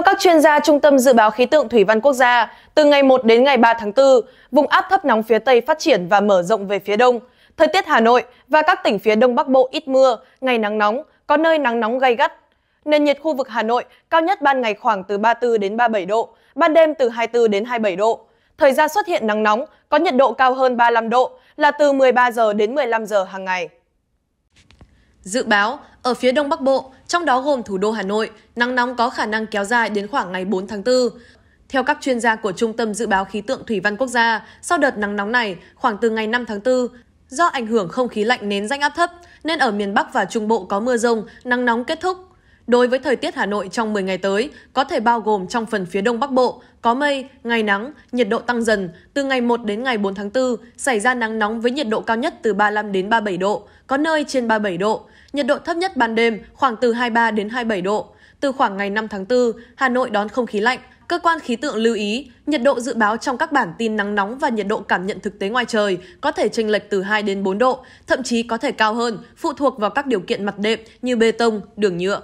Theo các chuyên gia Trung tâm Dự báo Khí tượng Thủy văn Quốc gia, từ ngày 1 đến ngày 3 tháng 4, vùng áp thấp nóng phía Tây phát triển và mở rộng về phía Đông. Thời tiết Hà Nội và các tỉnh phía Đông Bắc Bộ ít mưa, ngày nắng nóng, có nơi nắng nóng gay gắt. Nền nhiệt khu vực Hà Nội cao nhất ban ngày khoảng từ 34 đến 37 độ, ban đêm từ 24 đến 27 độ. Thời gian xuất hiện nắng nóng có nhiệt độ cao hơn 35 độ là từ 13 giờ đến 15 giờ hàng ngày. Dự báo, ở phía Đông Bắc Bộ, trong đó gồm thủ đô Hà Nội, nắng nóng có khả năng kéo dài đến khoảng ngày 4 tháng 4. Theo các chuyên gia của Trung tâm Dự báo Khí tượng Thủy văn Quốc gia, sau đợt nắng nóng này, khoảng từ ngày 5 tháng 4, do ảnh hưởng không khí lạnh nén rãnh áp thấp, nên ở miền Bắc và Trung Bộ có mưa rông, nắng nóng kết thúc Đối với thời tiết Hà Nội trong 10 ngày tới, có thể bao gồm trong phần phía Đông Bắc Bộ, có mây, ngày nắng, nhiệt độ tăng dần, từ ngày 1 đến ngày 4 tháng 4, xảy ra nắng nóng với nhiệt độ cao nhất từ 35 đến 37 độ, có nơi trên 37 độ, nhiệt độ thấp nhất ban đêm khoảng từ 23 đến 27 độ. Từ khoảng ngày 5 tháng 4, Hà Nội đón không khí lạnh, cơ quan khí tượng lưu ý, nhiệt độ dự báo trong các bản tin nắng nóng và nhiệt độ cảm nhận thực tế ngoài trời có thể chênh lệch từ 2 đến 4 độ, thậm chí có thể cao hơn, phụ thuộc vào các điều kiện mặt đệm như bê tông, đường nhựa.